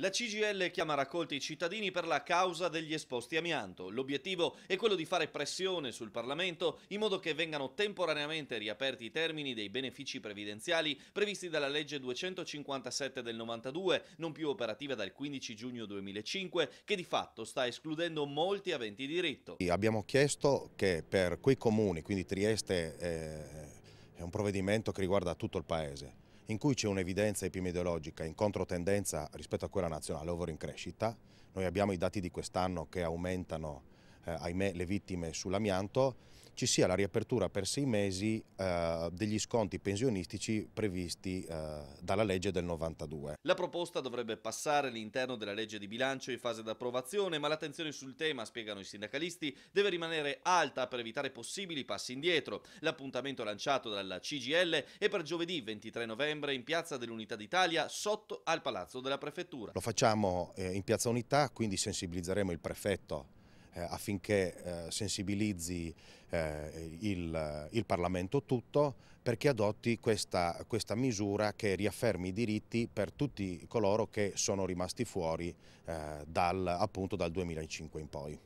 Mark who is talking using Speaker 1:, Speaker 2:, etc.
Speaker 1: La CGL chiama raccolti i cittadini per la causa degli esposti amianto. L'obiettivo è quello di fare pressione sul Parlamento in modo che vengano temporaneamente riaperti i termini dei benefici previdenziali previsti dalla legge 257 del 92, non più operativa dal 15 giugno 2005, che di fatto sta escludendo molti aventi diritto.
Speaker 2: Abbiamo chiesto che per quei comuni, quindi Trieste eh, è un provvedimento che riguarda tutto il Paese, in cui c'è un'evidenza epidemiologica in controtendenza rispetto a quella nazionale, ovvero in crescita. Noi abbiamo i dati di quest'anno che aumentano, eh, ahimè, le vittime sull'amianto ci sia la riapertura per sei mesi eh, degli sconti pensionistici previsti eh, dalla legge del 92.
Speaker 1: La proposta dovrebbe passare all'interno della legge di bilancio in fase d'approvazione, ma l'attenzione sul tema, spiegano i sindacalisti, deve rimanere alta per evitare possibili passi indietro. L'appuntamento lanciato dalla CGL è per giovedì 23 novembre in Piazza dell'Unità d'Italia sotto al Palazzo della Prefettura. Lo
Speaker 2: facciamo eh, in Piazza Unità, quindi sensibilizzeremo il prefetto eh, affinché eh, sensibilizzi eh, il, il, Parlamento tutto perché adotti questa, questa, misura che riaffermi i diritti per tutti coloro che sono rimasti fuori
Speaker 1: eh, dal, appunto dal 2005 in poi.